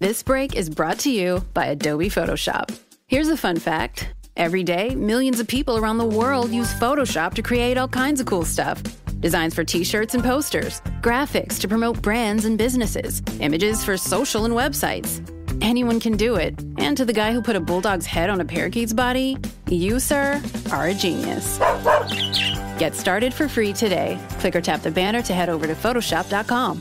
This break is brought to you by Adobe Photoshop. Here's a fun fact every day, millions of people around the world use Photoshop to create all kinds of cool stuff designs for t shirts and posters, graphics to promote brands and businesses, images for social and websites. Anyone can do it. And to the guy who put a bulldog's head on a parakeet's body, you, sir, are a genius. Get started for free today. Click or tap the banner to head over to Photoshop.com.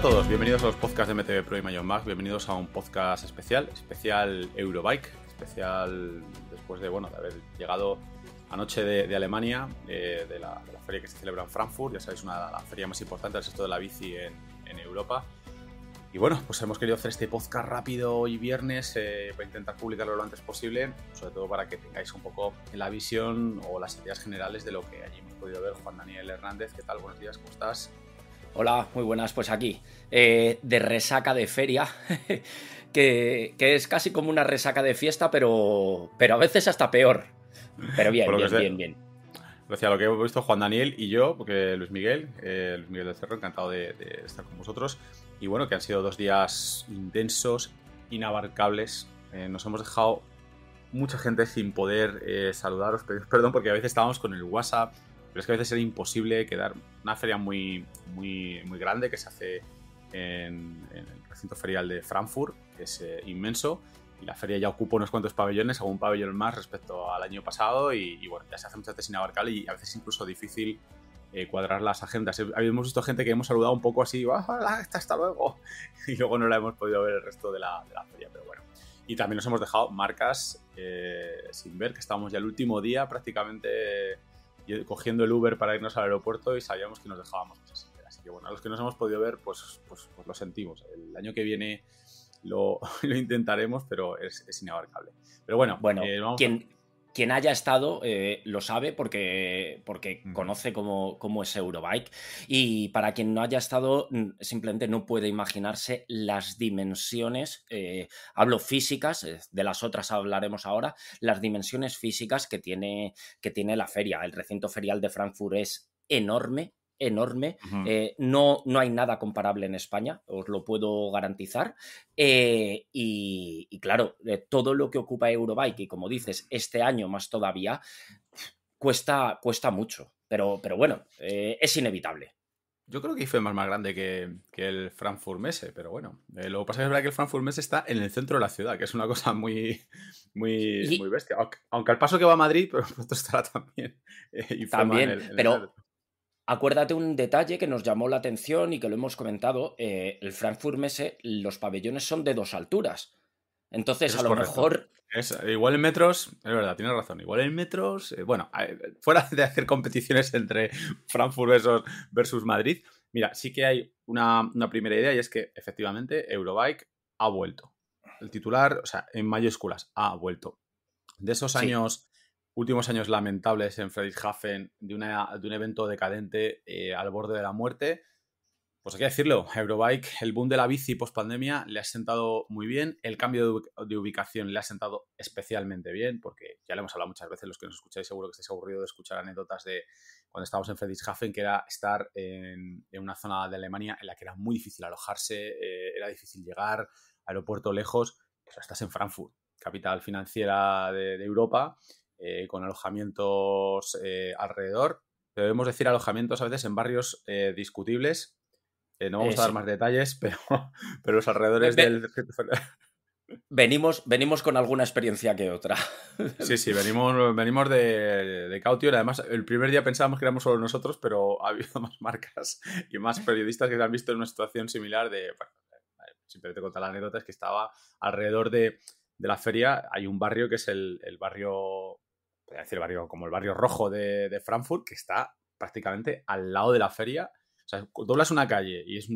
a todos, bienvenidos a los podcasts de MTV Pro y Mayon Max, bienvenidos a un podcast especial, especial Eurobike, especial después de, bueno, haber llegado anoche de, Alemania, eh, de, la, feria que se celebra en Frankfurt, ya sabéis, una las feria más importante del sector de la bici en, Europa. Y bueno, pues hemos querido hacer este podcast rápido hoy viernes para eh, intentar publicarlo lo antes posible, sobre todo para que tengáis un poco la visión o las ideas generales de lo que allí hemos podido ver. Juan Daniel Hernández, ¿qué tal? Buenos días, ¿cómo estás? Hola, muy buenas, pues aquí, eh, de resaca de feria, que, es casi como una resaca de fiesta, pero, pero a veces hasta peor. Pero bien, bien, bien, Gracias a lo que hemos visto Juan Daniel y yo, porque Luis Miguel, eh, Luis Miguel del Cerro, encantado de, estar con vosotros. Y bueno, que han sido dos días intensos, inabarcables. Eh, nos hemos dejado mucha gente sin poder saludaros, perdón porque a veces estábamos con el WhatsApp, pero es que a veces era imposible quedar. Una feria muy, muy, muy grande que se hace en, el recinto ferial de Frankfurt, que es eh, inmenso. Y la feria ya ocupa unos cuantos pabellones, algún pabellón más respecto al año pasado. Y, bueno, ya se hace mucha tesina inabarcable y a veces incluso difícil eh, cuadrar las agendas. Habíamos visto gente que hemos saludado un poco así, ah, ¡Hola, hasta, hasta luego. Y luego no la hemos podido ver el resto de la, feria, pero bueno. Y también nos hemos dejado marcas eh, sin ver, que estábamos ya el último día prácticamente cogiendo el Uber para irnos al aeropuerto y sabíamos que nos dejábamos Así que bueno, a los que nos hemos podido ver, pues, pues, pues lo sentimos. El año que viene lo, intentaremos, pero es, inabarcable. Pero bueno, bueno eh, quien, quien haya estado eh, lo sabe porque, porque conoce cómo, es Eurobike. Y para quien no haya estado, simplemente no puede imaginarse las dimensiones, eh, hablo físicas, eh, de las otras hablaremos ahora, las dimensiones físicas que tiene, que tiene la feria. El recinto ferial de Frankfurt es enorme, enorme. Eh, no, no hay nada comparable en España, os lo puedo garantizar. Eh, y, claro, todo lo que ocupa Eurobike, y como dices, este año más todavía, cuesta, cuesta mucho. Pero, pero bueno, eh, es inevitable. Yo creo que fue más, más grande que, el Frankfurt Messe, pero bueno. lo que pasa es que el Frankfurt Messe está en el centro de la ciudad, que es una cosa muy, muy, muy bestia. Aunque, al paso que va a Madrid, pero pues pronto estará también. también, pero, Acuérdate un detalle que nos llamó la atención y que lo hemos comentado, eh, el Frankfurt Messe, los pabellones son de dos alturas. Entonces, a lo mejor... igual en metros, es verdad, tienes razón, igual en metros, eh, bueno, fuera de hacer competiciones entre Frankfurt versus, versus Madrid, mira, sí que hay una, una primera idea y es que efectivamente Eurobike ha vuelto. El titular, o sea, en mayúsculas, ha vuelto. De esos años últimos años lamentables en Friedrichshafen, de, de un evento decadente eh, al borde de la muerte. Pues hay que decirlo, Eurobike, el boom de la bici post pandemia le ha sentado muy bien, el cambio de ubicación le ha sentado especialmente bien, porque ya le hemos hablado muchas veces, los que nos escucháis seguro que estáis aburridos de escuchar anécdotas de cuando estábamos en Friedrichshafen, que era estar en, una zona de Alemania en la que era muy difícil alojarse, eh, era difícil llegar, aeropuerto lejos, pero pues estás en Frankfurt, capital financiera de, de Europa, eh, con alojamientos eh, alrededor. debemos decir alojamientos a veces en barrios eh, discutibles. no vamos a dar más detalles, pero, pero los alrededores del... Venimos, venimos con alguna experiencia que otra. Sí, sí, venimos, venimos de, de Además, el primer día pensábamos que éramos solo nosotros, pero ha habido más marcas y más periodistas que se han visto en una situación similar de... Bueno, simplemente contar la anécdota, es que estaba alrededor de, la feria, hay un barrio que es el barrio decir barrio como el barrio rojo de, de, Frankfurt, que está prácticamente al lado de la feria. O sea, doblas una calle y es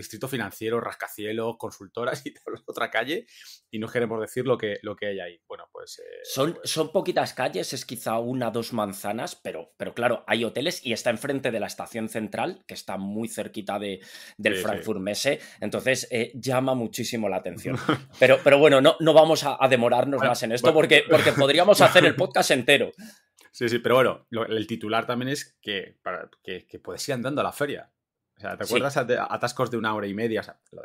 distrito financiero, rascacielos, consultoras y otra calle, y no queremos decir lo que, lo que hay ahí. Bueno, pues, eh, son, pues son poquitas calles, es quizá una, dos manzanas, pero, pero claro, hay hoteles y está enfrente de la estación central, que está muy cerquita de, del Frankfurt Messe, entonces eh, llama muchísimo la atención. Pero, pero bueno, no, no vamos a, demorarnos más en esto porque, porque podríamos hacer el podcast entero. Sí, sí, pero bueno, el titular también es que, para, que, que puedes ir andando a la feria. O ¿te acuerdas atascos de una hora y media?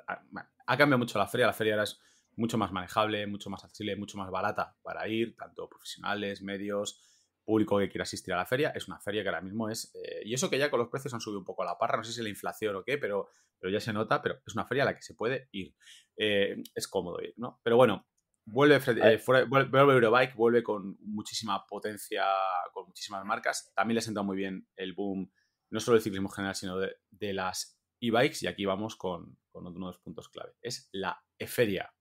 Ah, ha cambiado mucho la feria. La feria ahora es mucho más manejable, mucho más accesible, mucho más barata para ir, tanto profesionales, medios, público que quiera asistir a la feria. Es una feria que ahora mismo es. Eh, y eso que ya con los precios han subido un poco a la parra, no sé si la inflación o qué, pero, pero ya se nota, pero es una feria a la que se puede ir. Eh, es cómodo ir, ¿no? Pero bueno, Vuelve, eh, vuelve, Eurobike, vuelve con muchísima potencia, con muchísimas marcas. También le ha sentado muy bien el boom no solo del ciclismo general, sino de, las e-bikes, y aquí vamos con, con, uno de los puntos clave, es la eferia.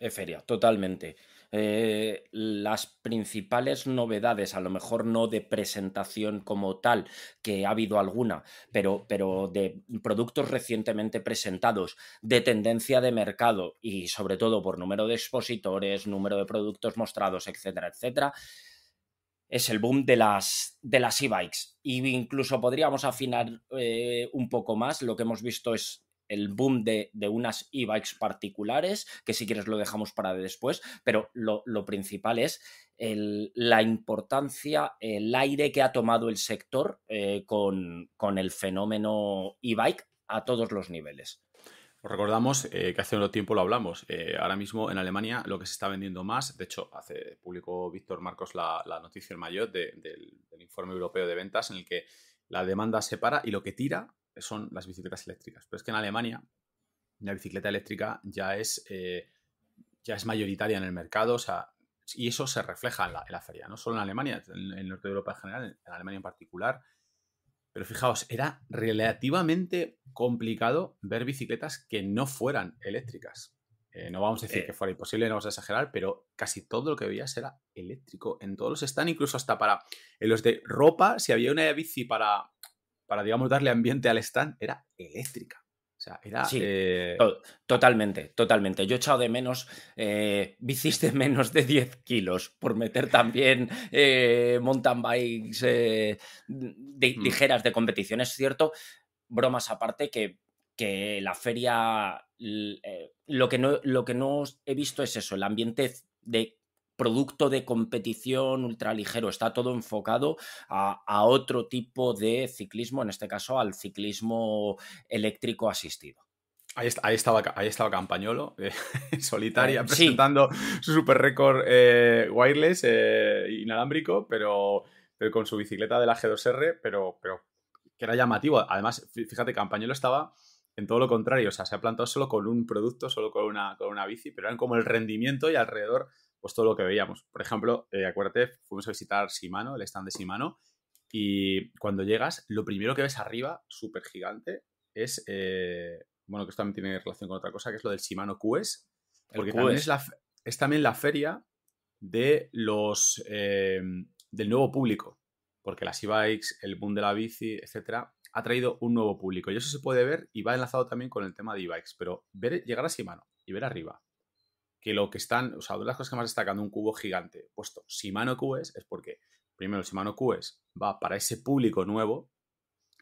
Eferia, totalmente. Eh, las principales novedades, a lo mejor no de presentación como tal, que ha habido alguna, pero, pero de productos recientemente presentados, de tendencia de mercado y sobre todo por número de expositores, número de productos mostrados, etcétera, etcétera, es el boom de las de las e-bikes. Y incluso podríamos afinar eh, un poco más. Lo que hemos visto es el boom de, unas e-bikes particulares, que si quieres lo dejamos para después, pero lo, principal es la importancia, el aire que ha tomado el sector eh, con, con el fenómeno e-bike a todos los niveles recordamos eh, que hace un tiempo lo hablamos. Eh, ahora mismo en Alemania lo que se está vendiendo más, de hecho, hace publicó Víctor Marcos la, la noticia el mayor de, del, informe europeo de ventas en el que la demanda se para y lo que tira son las bicicletas eléctricas. Pero es que en Alemania la bicicleta eléctrica ya es, eh, ya es mayoritaria en el mercado, o sea, y eso se refleja en la, feria, no solo en Alemania, en el norte de Europa en general, en Alemania en particular pero fijaos, era relativamente complicado ver bicicletas que no fueran eléctricas. Eh, no vamos a decir eh. que fuera imposible, no vamos a exagerar, pero casi todo lo que veías era eléctrico. En todos los stands. incluso hasta para en los de ropa, si había una bici para, para digamos, darle ambiente al stand, era eléctrica. Sí, eh, totalmente, totalmente. Yo he echado de menos eh, bicis de menos de 10 kilos por meter también eh, mountain bikes de mm. ligeras de competición. Es cierto, bromas aparte, que, la feria. lo, que no, lo que no he visto es eso, el ambiente de producto de competición ultraligero, está todo enfocado a, otro tipo de ciclismo, en este caso al ciclismo eléctrico asistido. Ahí, estaba, ahí estaba Campañolo, eh, solitaria, eh, presentando su super récord eh, wireless inalámbrico, pero, pero, con su bicicleta de la G2R, pero, pero que era llamativo. Además, fíjate, Campañolo estaba en todo lo contrario, o sea, se ha plantado solo con un producto, solo con una, con una bici, pero era como el rendimiento y alrededor pues todo lo que veíamos. Por ejemplo, eh, acuérdate, fuimos a visitar Shimano, el stand de Shimano, y cuando llegas, lo primero que ves arriba, súper gigante, es, eh, bueno, que esto también tiene relación con otra cosa, que es lo del Shimano QS, porque también es, también la feria de los, eh, del nuevo público, porque las e-bikes, el boom de la bici, etcétera, ha traído un nuevo público. Y eso se puede ver y va enlazado también con el tema de e-bikes, pero ver, llegar a Shimano y ver arriba que lo que están, o sea, una de las cosas que más destacan de un cubo gigante puesto Shimano QS e es porque, primero, el Shimano QS e va para ese público nuevo,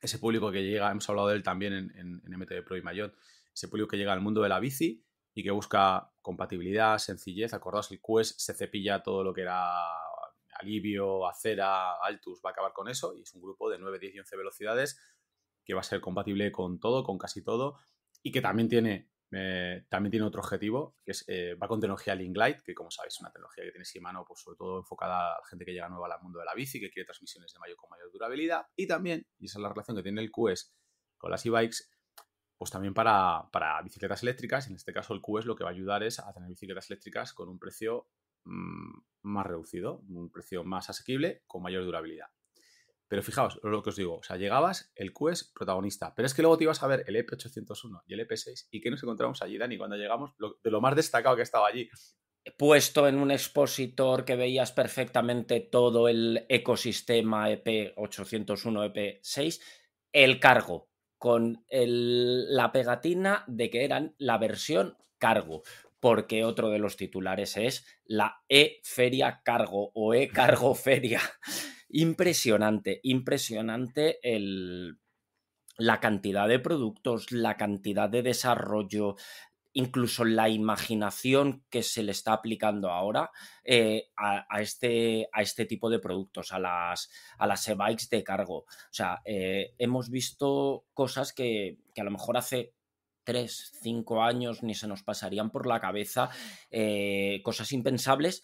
ese público que llega, hemos hablado de él también en, en, Pro y Mayotte, ese público que llega al mundo de la bici y que busca compatibilidad, sencillez. Acordaos, el QS e se cepilla todo lo que era alivio, acera, altus, va a acabar con eso y es un grupo de 9, 10 11 velocidades que va a ser compatible con todo, con casi todo y que también tiene eh, también tiene otro objetivo, que es, eh, va con tecnología Link que como sabéis es una tecnología que tiene mano pues sobre todo enfocada a la gente que llega nueva al mundo de la bici, que quiere transmisiones de mayor con mayor durabilidad. Y también, y esa es la relación que tiene el QS e con las e-bikes, pues también para, para, bicicletas eléctricas. En este caso, el QS e lo que va a ayudar es a tener bicicletas eléctricas con un precio mm, más reducido, un precio más asequible, con mayor durabilidad. Pero fijaos lo que os digo, o sea, llegabas el QS protagonista, pero es que luego te ibas a ver el EP801 y el EP6 y que nos encontramos allí, Dani, cuando llegamos, de lo más destacado que estaba allí. Puesto en un expositor que veías perfectamente todo el ecosistema EP801, EP6, el cargo, con la pegatina de que eran la versión cargo, porque otro de los titulares es la E-Feria Cargo o E-Cargo Feria. Impresionante, impresionante la cantidad de productos, la cantidad de desarrollo, incluso la imaginación que se le está aplicando ahora eh, a, este, a, este, tipo de productos, a las, a e-bikes de cargo. O sea, eh, hemos visto cosas que, a lo mejor hace tres, cinco años ni se nos pasarían por la cabeza, eh, cosas impensables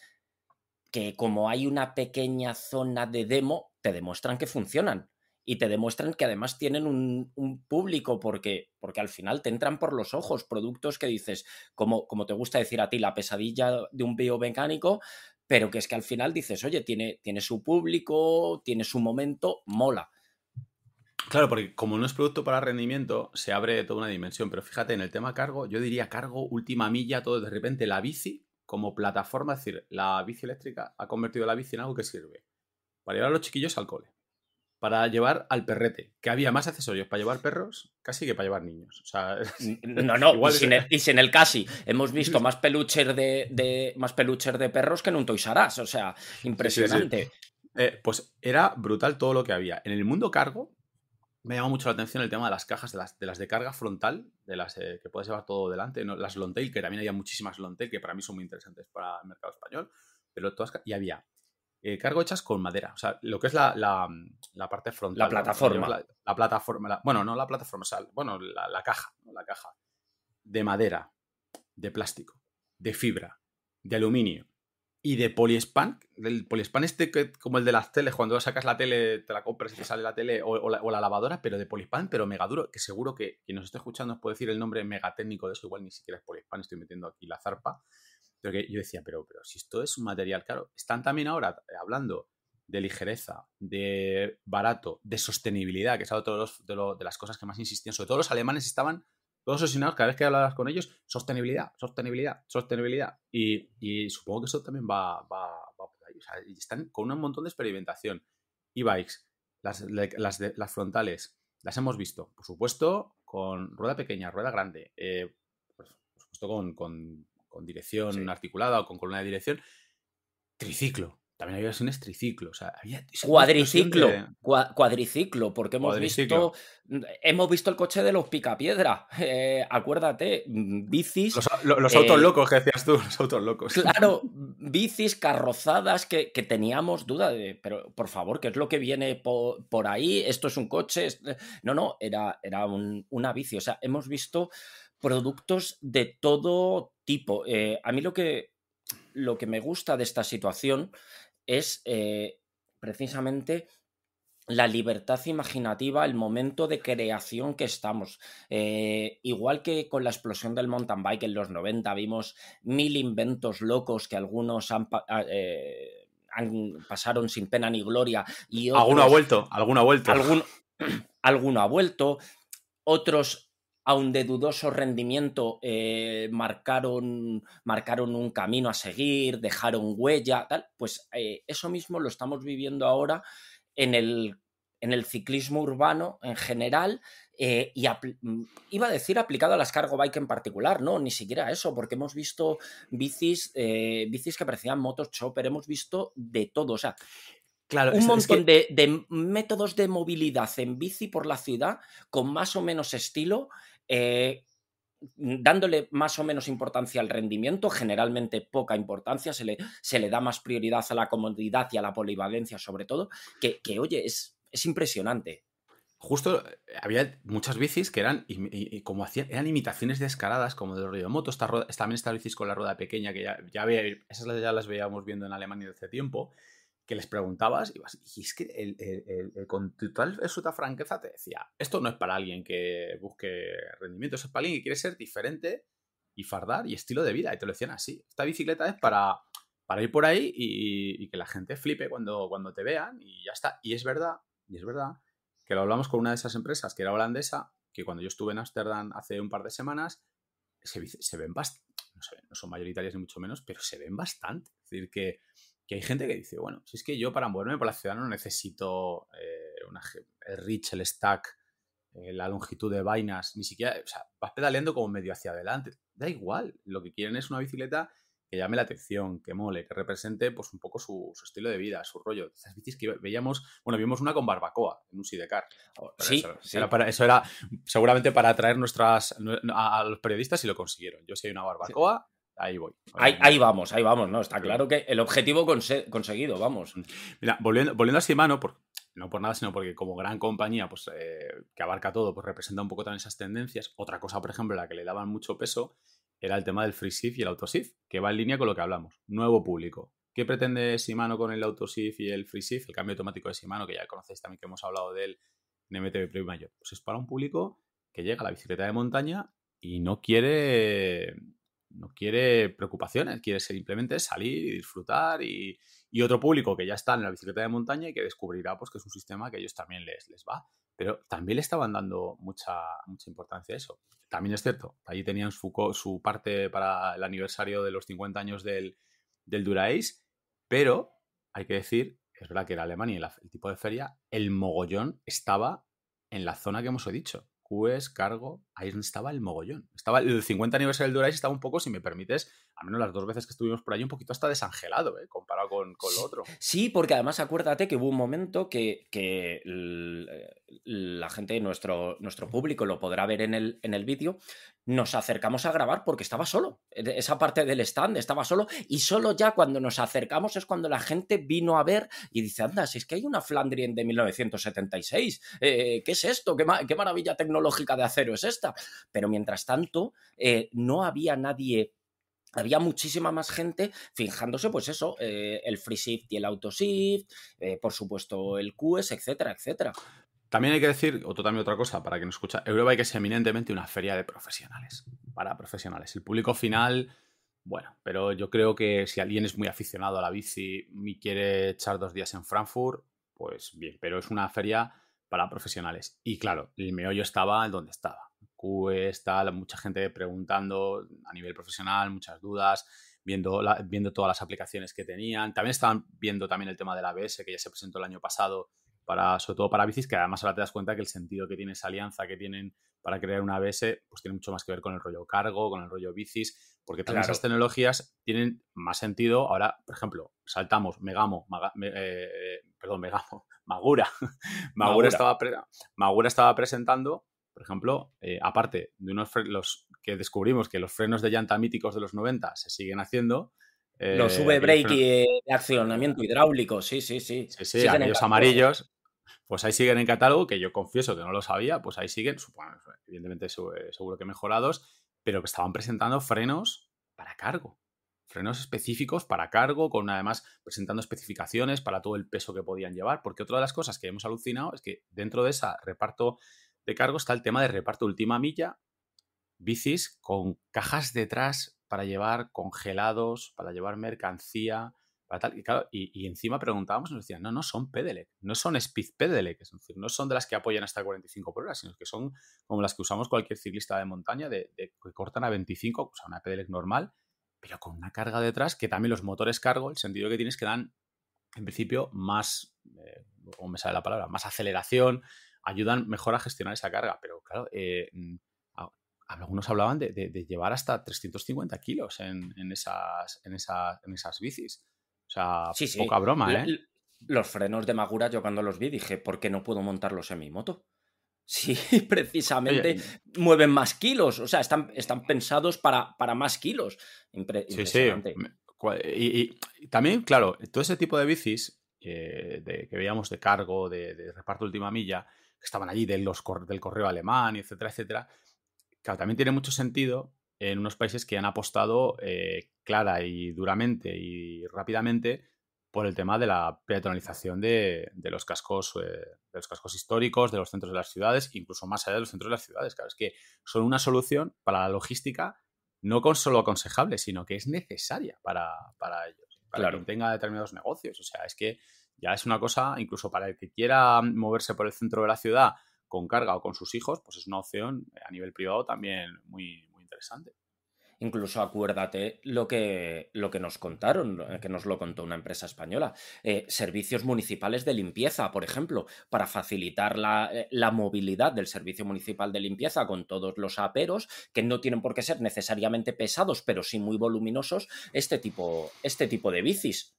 que como hay una pequeña zona de demo, te demuestran que funcionan y te demuestran que además tienen un, público porque, porque, al final te entran por los ojos productos que dices, como, como te gusta decir a ti, la pesadilla de un biomecánico, pero que es que al final dices, oye, tiene, tiene su público, tiene su momento, mola. Claro, porque como no es producto para rendimiento, se abre toda una dimensión. Pero fíjate, en el tema cargo, yo diría cargo, última milla, todo de repente, la bici como plataforma, es decir, la bici eléctrica ha convertido la bici en algo que sirve para llevar a los chiquillos al cole, para llevar al perrete, que había más accesorios para llevar perros casi que para llevar niños. O sea, no, no, y, sin el, casi. Hemos visto más peluches de, más peluches de perros que en un Toys R Us, o sea, impresionante. Eh, pues era brutal todo lo que había. En el mundo cargo, me llamó mucho la atención el tema de las cajas, de las de, carga frontal, de las eh, que puedes llevar todo delante, las long que también había muchísimas long que para mí son muy interesantes para el mercado español, pero todas, y había eh, cargo hechas con madera, o sea, lo que es la, la, mm, parte frontal. La plataforma. La, plataforma, bueno, no la plataforma, sal bueno, la, caja, ¿no? la caja, de madera, de plástico, de fibra, de aluminio, y de Poliespan, del Poliespan este que, como el de las teles, cuando sacas la tele, te la compras y te sale la tele o, la, lavadora, pero de Poliespan, pero mega duro, que seguro que quien nos esté escuchando os puede decir el nombre mega técnico de eso, igual ni siquiera es Poliespan, estoy metiendo aquí la zarpa. Pero que yo decía, pero, pero si esto es un material caro, están también ahora eh, hablando de ligereza, de barato, de sostenibilidad, que es algo de, lo, de las cosas que más insistían, sobre todo los alemanes estaban todos señales, cada vez que hablas con ellos, sostenibilidad, sostenibilidad, sostenibilidad. Y, supongo que eso también va, va, va O sea, están con un montón de experimentación. E-bikes, las, las, las, frontales, las hemos visto, por supuesto, con rueda pequeña, rueda grande, eh, por supuesto con, dirección articulada o con columna de dirección. Triciclo, también había un estriciclo, o sea, cuadriciclo, cuadriciclo, porque hemos visto mm, hemos visto el coche de los picapiedra, eh, acuérdate, mm, bicis, los, autos eh, locos que decías tú, los autos locos. Claro, bicis, carrozadas que, teníamos duda de, pero por favor, ¿qué es lo que viene por, ahí? Esto es un coche, eh, no, no, era, era una bici, o sea, hemos visto productos de todo tipo. a mí lo que lo que me gusta de esta situación es eh, precisamente la libertad imaginativa, el momento de creación que estamos. Eh, igual que con la explosión del mountain bike en los 90 vimos mil inventos locos que algunos han... pasado ah, eh, pasaron sin pena ni gloria y alguno ha vuelto alguno ha vuelto alguno ha vuelto otros aun de dudoso rendimiento, eh, marcaron, marcaron, un camino a seguir, dejaron huella, tal, pues eh, eso mismo lo estamos viviendo ahora en el, en el ciclismo urbano en general. Eh, y mm, iba a decir aplicado a las cargo bike en particular, no, ni siquiera eso, porque hemos visto bicis, bicis que parecían motos chopper, hemos visto de todo. O sea, Claro, un montón de, de, métodos de movilidad en bici por la ciudad con más o menos estilo eh, dándole más o menos importancia al rendimiento, generalmente poca importancia, se le, da más prioridad a la comodidad y a la polivalencia sobre todo, que, oye, es, impresionante justo eh, había muchas bicis que eran y, como hacían, eran imitaciones escaladas, como de Río Moto, también estas bicis con la rueda pequeña que ya, ya veía, esas ya las veíamos viendo en Alemania desde hace tiempo que les preguntabas y, vas y es que el, el, con total franqueza te decía, esto no es para alguien que busque rendimiento, es para alguien que quiere ser diferente y fardar y estilo de vida. Y te lo decían así, esta bicicleta es para, para ir por ahí y, que la gente flipe cuando, cuando te vean y ya está. Y es verdad, y es verdad que lo hablamos con una de esas empresas que era holandesa, que cuando yo estuve en Ámsterdam hace un par de semanas, se, se ven bastante, no, no son mayoritarias ni mucho menos, pero se ven bastante. Es decir, que que hay gente que dice, bueno, si es que yo para moverme por la ciudad no necesito eh, una, el reach, el stack, eh, la longitud de vainas, ni siquiera, o sea, vas pedaleando como medio hacia adelante. Da igual, lo que quieren es una bicicleta que llame la atención, que mole, que represente pues un poco su, estilo de vida, su rollo. Esas bicis que veíamos, bueno, vimos una con barbacoa en un sidecar. Oh, sí, eso, Era para, seguramente para atraer nuestras a, los periodistas y lo consiguieron. Yo si hay una barbacoa, ahí voy. Ahí, vamos, ahí vamos, ¿no? Está claro que el objetivo conseguido, vamos. Mm. Mira, volviendo, a Shimano, este no por nada, sino porque como gran compañía pues, eh, que abarca todo, pues representa un poco también esas tendencias. Otra cosa, por ejemplo, la que le daban mucho peso era el tema del shift y el AutoShift, que va en línea con lo que hablamos. Nuevo público. ¿Qué pretende Shimano con el AutoShift y el shift? El cambio automático de Shimano, que ya conocéis también que hemos hablado del él en Mayor. Pues es para un público que llega a la bicicleta de montaña y no quiere no quiere preocupaciones, quiere simplemente salir, y disfrutar y, otro público que ya está en la bicicleta de montaña y que descubrirá pues, que es un sistema que a ellos también les, les va. Pero también le estaban dando mucha, mucha importancia a eso. También es cierto, allí tenían su, su parte para el aniversario de los 50 años del, del pero hay que decir, es verdad que era Alemania el tipo de feria, el mogollón estaba en la zona que hemos dicho. Pues cargo, ahí estaba el mogollón. Estaba el 50 aniversario del Durais estaba un poco, si me permites, al menos las dos veces que estuvimos por ahí, un poquito hasta desangelado, ¿eh? comparado con, lo otro. Sí, porque además acuérdate que hubo un momento que, eh, la gente, nuestro, nuestro público lo podrá ver en el, en el vídeo, nos acercamos a grabar porque estaba solo. E, esa parte del stand estaba solo y solo ya cuando nos acercamos es cuando la gente vino a ver y dice, anda, si es que hay una Flandrien de 1976, eh, ¿qué es esto? ¿Qué, maravilla tecnológica de acero es esta? Pero mientras tanto, no había nadie había muchísima más gente fijándose, pues eso, eh, el free shift y el auto shift, eh, por supuesto el QS, etcétera, etcétera. También hay que decir, o también otra cosa, para quien nos escucha, que es eminentemente una feria de profesionales, para profesionales. El público final, bueno, pero yo creo que si alguien es muy aficionado a la bici y quiere echar dos días en Frankfurt, pues bien, pero es una feria para profesionales. Y claro, el meollo estaba donde estaba mucha gente preguntando a nivel profesional, muchas dudas, viendo, viendo todas las aplicaciones que tenían. También estaban viendo también el tema del ABS, que ya se presentó el año pasado, para, sobre todo para bicis, que además ahora te das cuenta que el sentido que tiene esa alianza que tienen para crear una ABS, pues tiene mucho más que ver con el rollo cargo, con el rollo bicis, porque todas esas tecnologías tienen más sentido. Ahora, por ejemplo, saltamos Megamo, eh, perdón, Megamo, Magura. Magura, Estaba Magura estaba presentando por ejemplo, eh, aparte de unos los que descubrimos que los frenos de llanta míticos de los 90 se siguen haciendo. los eh, V-brake y accionamiento hidráulico, sí, sí, sí. Sí, sí, amarillos. Pues ahí siguen en catálogo, que yo confieso que no lo sabía, pues ahí siguen, evidentemente seguro que mejorados, pero que estaban presentando frenos para cargo frenos específicos para cargo, con además presentando especificaciones para todo el peso que podían llevar, porque otra de las cosas que hemos alucinado es que dentro de esa reparto de cargo está el tema de reparto última milla, bicis con cajas detrás para llevar congelados, para llevar mercancía, Y, encima preguntábamos nos decían, no, no son pedelec, no son speed pedelec, es no son de las que apoyan hasta 45 por hora, sino que son como las que usamos cualquier ciclista de montaña, de, que cortan a 25, o sea, una pedelec normal, pero con una carga detrás que también los motores cargo, el sentido que tienes que dan, en principio, más, ¿cómo eh, me sale la palabra?, más aceleración, ayudan mejor a gestionar esa carga. Pero claro, eh, mm, algunos hablaban de, llevar hasta 350 kilos en, esas, en, esas, bicis. O sea, poca broma, ¿eh? los frenos de Magura yo cuando los vi dije, ¿por qué no puedo montarlos en mi moto? Sí, precisamente mueven más kilos, o sea, están, están pensados para, para más kilos. sí, sí. Y, también, claro, todo ese tipo de bicis eh, que veíamos de cargo, de reparto última milla, estaban allí del correo alemán, etcétera, etcétera. Claro, también tiene mucho sentido en unos países que han apostado eh, clara y duramente y rápidamente por el tema de la peatonalización de, los cascos, eh, de los cascos históricos, de los centros de las ciudades, incluso más allá de los centros de las ciudades. Claro, es que son una solución para la logística no con solo aconsejable, sino que es necesaria para, ellos, para claro. quien tenga determinados negocios. O sea, es que ya es una cosa, incluso para el que quiera moverse por el centro de la ciudad con carga o con sus hijos, pues es una opción eh, a nivel privado también muy, muy interesante. Incluso acuérdate lo que, lo que nos contaron, eh, que nos lo contó una empresa española. Eh, servicios municipales de limpieza, por ejemplo, para facilitar la, movilidad del servicio municipal de limpieza con todos los aperos, que no tienen por qué ser necesariamente pesados, pero sí muy voluminosos, este tipo, este tipo de bicis.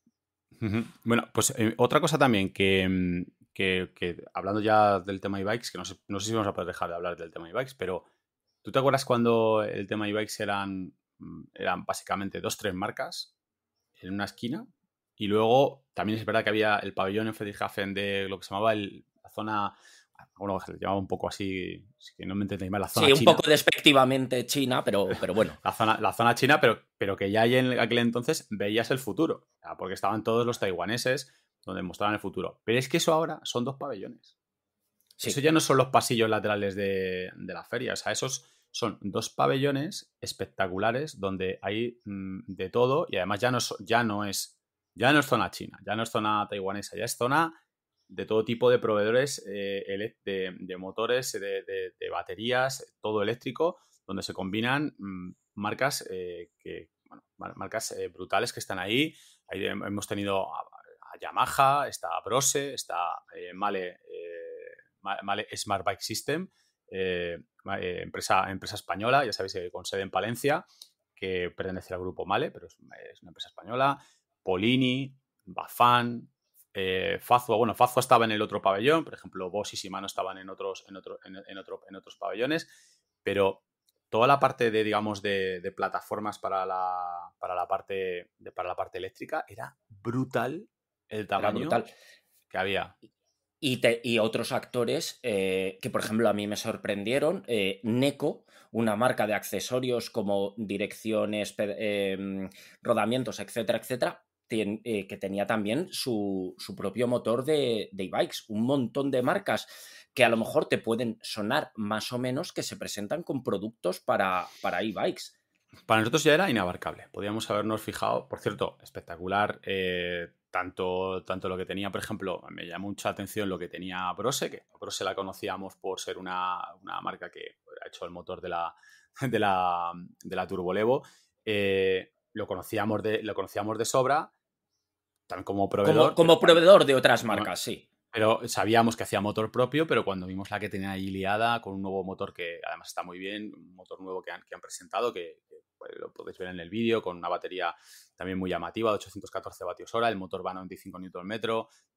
Bueno, pues eh, otra cosa también mm, que, hablando ya del tema e-bikes, que no sé, si vamos a poder dejar de hablar del tema e-bikes, pero ¿tú te acuerdas cuando el tema e-bikes eran, mm, eran básicamente dos, tres marcas en una esquina? Y luego también es verdad que había el pabellón en Friedrichshafen de lo que se llamaba el, la zona bueno, se llamaba un poco así, si no me entendéis mal, la zona china. Sí, un poco despectivamente china, pero, pero bueno. la, zona, china, pero, pero que ya hay en aquel entonces veías el futuro, porque estaban todos los taiwaneses donde mostraban el futuro. Pero es que eso ahora son dos pabellones. Eso ya no son los pasillos laterales de, de, la feria, o sea, esos son dos pabellones espectaculares donde hay mm, de todo y además ya no, ya no es ya no es zona china, ya no es zona taiwanesa, ya es zona de todo tipo de proveedores eh, de, motores, de, baterías, todo eléctrico, donde se combinan mm, marcas, eh, que, marcas eh, brutales que están ahí. hemos tenido a, Yamaha, está Brose, está Male, Smart Bike System, empresa, empresa española, ya sabéis, con sede en Palencia, que pertenece al grupo Male, pero es, es una empresa española. Polini, Bafan, eh, Fazua, bueno, estaba en el otro pabellón, por ejemplo, Boss y Simano estaban en otros, en, en, en otros pabellones, pero toda la parte de, digamos, de, plataformas para la, para, la parte, de, para la parte eléctrica era brutal el tamaño que había. Y, y, otros actores eh, que, por ejemplo, a mí me sorprendieron. Eh, Neko, una marca de accesorios como direcciones, em, rodamientos, etcétera, etcétera, eh, que tenía también su, propio motor de, e-bikes. Un montón de marcas que a lo mejor te pueden sonar más o menos que se presentan con productos para, para e-bikes. Para nosotros ya era inabarcable. Podíamos habernos fijado, por cierto, espectacular. Eh, tanto, tanto lo que tenía, por ejemplo, me llamó mucha atención lo que tenía Brose, que Brose la conocíamos por ser una, marca que ha hecho el motor de la, de la, de la Turbolevo. Eh, lo, conocíamos de, lo conocíamos de sobra como proveedor. Como, proveedor de otras marcas, sí. Pero sabíamos que hacía motor propio, pero cuando vimos la que tenía ahí liada con un nuevo motor que además está muy bien, un motor nuevo que han, que han presentado, que, pues, lo podéis ver en el vídeo, con una batería también muy llamativa de 814 vatios hora, el motor va a 95 Nm,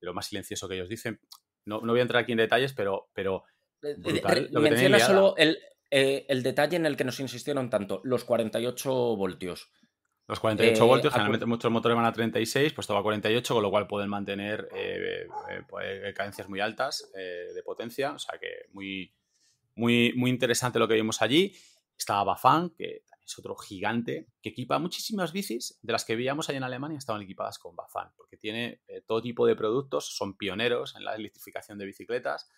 lo más silencioso que ellos dicen. No, no voy a entrar aquí en detalles, pero... pero eh, eh, lo Menciona solo el, eh, el detalle en el que nos insistieron tanto, los 48 voltios. Los 48 eh, voltios, generalmente muchos motores van a 36, pues va a 48, con lo cual pueden mantener eh, eh, pues, cadencias muy altas de potencia. O sea que muy, muy, muy interesante lo que vimos allí. Estaba Bafan, que es otro gigante, que equipa muchísimas bicis de las que veíamos allá en Alemania, estaban equipadas con Bafan, porque tiene todo tipo de productos, son pioneros en la electrificación de bicicletas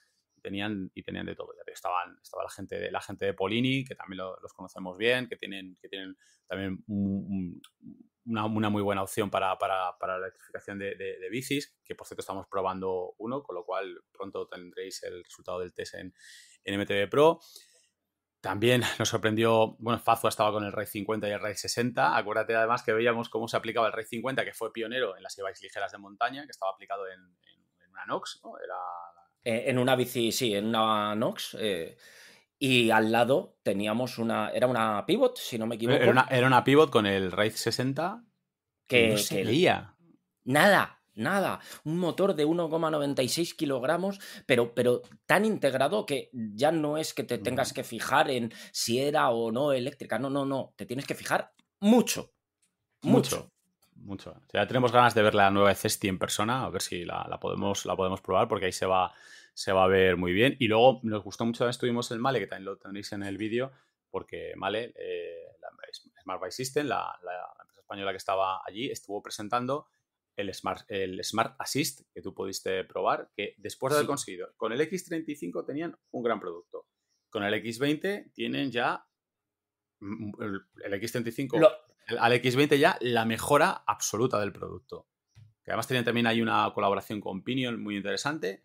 tenían y tenían de todo. estaban, estaba la gente de la gente de Polini, que también los conocemos bien, que tienen, que tienen también una, muy buena opción para, para, para la electrificación de, bicis, que por cierto estamos probando uno, con lo cual pronto tendréis el resultado del test en, en MTV Pro. También nos sorprendió, bueno, Fazua estaba con el Raid 50 y el Raid 60. Acuérdate además que veíamos cómo se aplicaba el Raid 50, que fue pionero en las e ligeras de montaña, que estaba aplicado en, en, en una NOx, ¿no? Era eh, en una bici, sí, en una Nox. Eh, y al lado teníamos una. Era una pivot, si no me eh, equivoco. Era una, era pivot con el Raid 60. Que, no se Nada, nada. Un motor de 1,96 kilogramos, pero, pero tan integrado que ya no es que te tengas que fijar en si era o no eléctrica. No, no, no. Te tienes que fijar Mucho. mucho mucho. ya tenemos ganas de ver la nueva Cesti en persona, a ver si la, podemos, la podemos probar, porque ahí se va, se va a ver muy bien. Y luego nos gustó mucho, estuvimos en Male, que también lo tenéis en el vídeo, porque Male, eh, Smart By System, la, empresa española que estaba allí, estuvo presentando el Smart, el Smart Assist, que tú pudiste probar, que después de haber conseguido, con el X35 tenían un gran producto. Con el X20 tienen ya mm, mm, el X35 al X20 ya la mejora absoluta del producto. Que además tenían también hay una colaboración con Pinion muy interesante.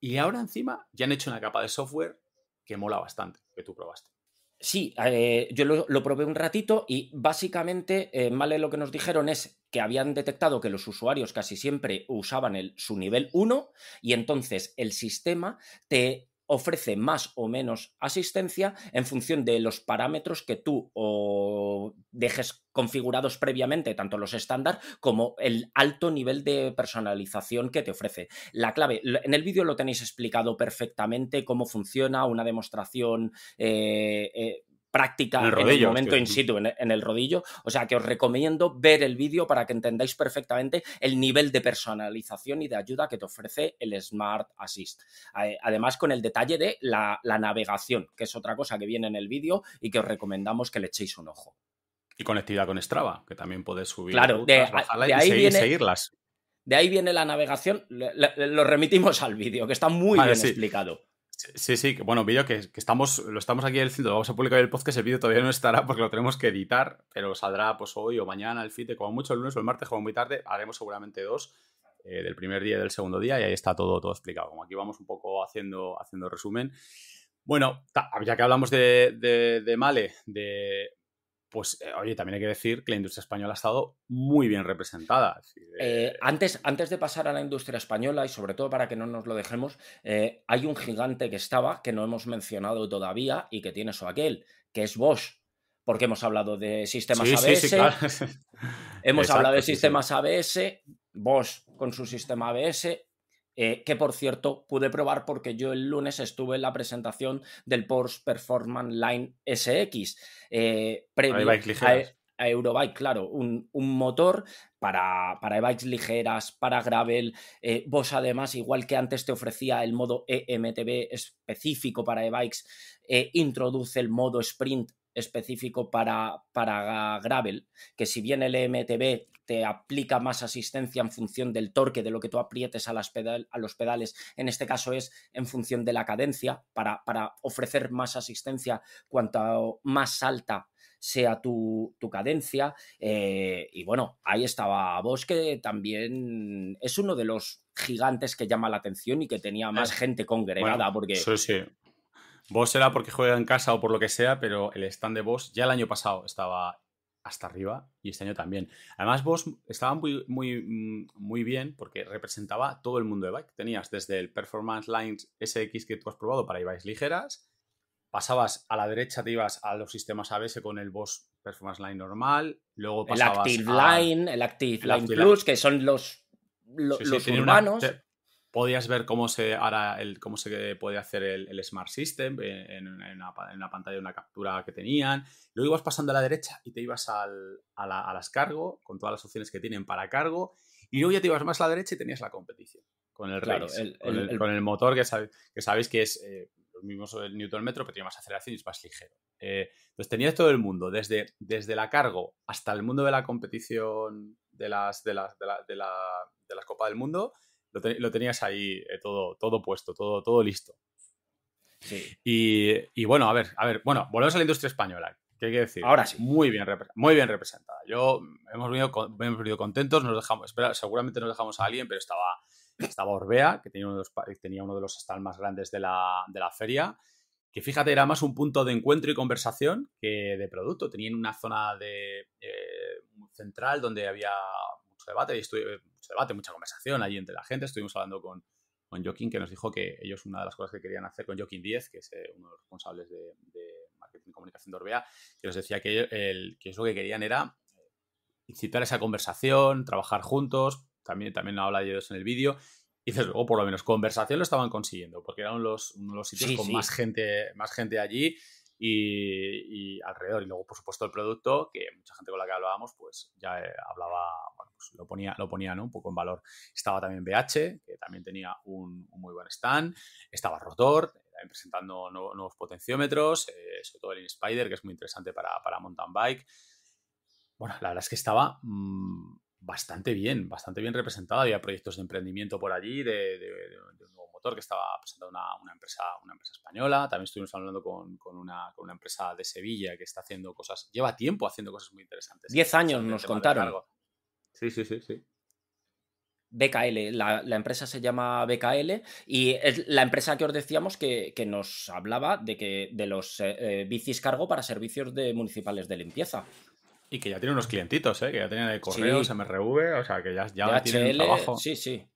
Y ahora encima ya han hecho una capa de software que mola bastante, que tú probaste. Sí, eh, yo lo, probé un ratito y básicamente, eh, Male lo que nos dijeron es que habían detectado que los usuarios casi siempre usaban el, su nivel 1 y entonces el sistema te ofrece más o menos asistencia en función de los parámetros que tú dejes configurados previamente, tanto los estándar como el alto nivel de personalización que te ofrece. La clave, en el vídeo lo tenéis explicado perfectamente cómo funciona, una demostración eh, eh, práctica en el, momento in situ, e, en, el rodillo. O sea que os recomiendo ver el vídeo para que entendáis perfectamente el nivel de personalización y de ayuda que te ofrece el Smart Assist. Además, con el detalle de la, navegación, que es otra cosa que viene en el vídeo y que os recomendamos que le echéis un ojo. Y conectividad con Strava, que también podéis subir. Claro, y seguirlas. De ahí viene la navegación. lo remitimos al vídeo, que está muy bien explicado. Sí, sí, bueno, vídeo que, estamos, lo estamos aquí en el lo vamos a publicar el podcast, el vídeo todavía no estará porque lo tenemos que editar, pero saldrá pues hoy o mañana el de, como mucho el lunes o el martes, como muy tarde, haremos seguramente dos eh, del primer día y del segundo día y ahí está todo, todo explicado, como aquí vamos un poco haciendo, haciendo resumen. Bueno, ya que hablamos de Male, de pues eh, oye, también hay que decir que la industria española ha estado muy bien representada. Eh, eh, antes, antes, de pasar a la industria española, y sobre todo para que no nos lo dejemos, hay un gigante que estaba, que no hemos mencionado todavía, y que tiene su aquel, que es Bosch. Porque hemos hablado de sistemas ABS. hemos hablado de sistemas ABS, Bosch con su sistema ABS, eh, que por cierto pude probar porque yo el lunes estuve en la presentación del Porsche Performance Line SX, eh, previo e, a, Eurobike, claro, un, motor para, e bikes ligeras, para gravel. vos eh, además, igual que antes te ofrecía el modo EMTB específico para e-bikes, introduce el modo sprint específico para, para gravel, que si bien el e MTB te aplica más asistencia en función del torque, de lo que tú aprietes a, las a los pedales, en este caso es en función de la cadencia, para, para ofrecer más asistencia cuanto más alta sea tu, tu cadencia. Eh, y bueno, ahí estaba Bosque, también es uno de los gigantes que llama la atención y que tenía más eh, gente congregada, porque Vos será porque juega en casa o por lo que sea, pero el stand de Vos ya el año pasado estaba hasta arriba y este año también. Además, Vos estaba muy, muy, mm, muy bien porque representaba todo el mundo de bike. Tenías desde el Performance Lines SX que tú has probado para bikes ligeras, pasabas a la derecha, te ibas a los sistemas ABS con el Boss Performance Line normal, luego pasabas El Active Line, el Active Line Plus, que son los, humanos... los Podías ver cómo se, hará el, cómo se puede hacer el, Smart System en, en, una, pantalla de una captura que tenían. Luego ibas pasando a la derecha y te ibas al, a, las cargo, con todas las opciones que tienen para cargo. Y luego ya te ibas más a la derecha y tenías la competición con el, claro, con, el, motor que, sabes que sabéis que es eh, mismo el Newton metro, pero tiene más aceleración y es más ligero. Eh, entonces tenías todo el mundo, desde, desde la cargo hasta el mundo de la competición de las, de la, de del Mundo lo, tenías ahí eh, todo, todo puesto, todo, todo listo. Y, bueno, a ver, a ver, bueno, volvemos a la industria española. ¿Qué hay que decir? Ahora sí. Muy bien, muy bien representada. Yo mm, hemos venido, contentos, nos dejamos, espera, seguramente nos dejamos a alguien, pero estaba, estaba Orbea, que tenía uno de los, tenía uno de los stands más grandes de la, feria que fíjate, era más un punto de encuentro y conversación que de producto. Tenían una zona de eh, central donde había debate, y estuve, eh, debate, mucha conversación allí entre la gente. Estuvimos hablando con, con Joaquín, que nos dijo que ellos una de las cosas que querían hacer con Joaquín 10, que es eh, uno de los responsables de, marketing y comunicación de Orbea, que nos decía que, el, que eso que querían era eh, incitar esa conversación, trabajar juntos, también, también habla de ellos en el vídeo, y o por lo menos conversación lo estaban consiguiendo, porque eran los, uno de los sitios con más gente, más gente allí, y, alrededor. Y luego, por supuesto, el producto, que mucha gente con la que hablábamos, pues ya eh, hablaba, bueno, pues, lo ponía, lo ponía ¿no? un poco en valor. Estaba también BH, que también tenía un, muy buen stand, estaba Rotor, presentando nuevos potenciómetros, eh, sobre todo el InSpider, que es muy interesante para, para, mountain bike. Bueno, la verdad es que estaba mm, bastante bien, bastante bien representado. Había proyectos de emprendimiento por allí, de, de, de, de que estaba presentando una, empresa, una empresa española. También estuvimos hablando con, una, empresa de Sevilla que está haciendo cosas, lleva tiempo haciendo cosas muy interesantes. ¿eh? Diez años nos contaron. Sí, sí, sí, sí. BKL, la, empresa se llama BKL y es la empresa que os decíamos que, nos hablaba de que de los eh, eh, bicis cargo para servicios de municipales de limpieza. Y que ya tiene unos clientitos, que ya tenía de correos, MRV, o sea, que ya, ya trabajo. Sí, sí.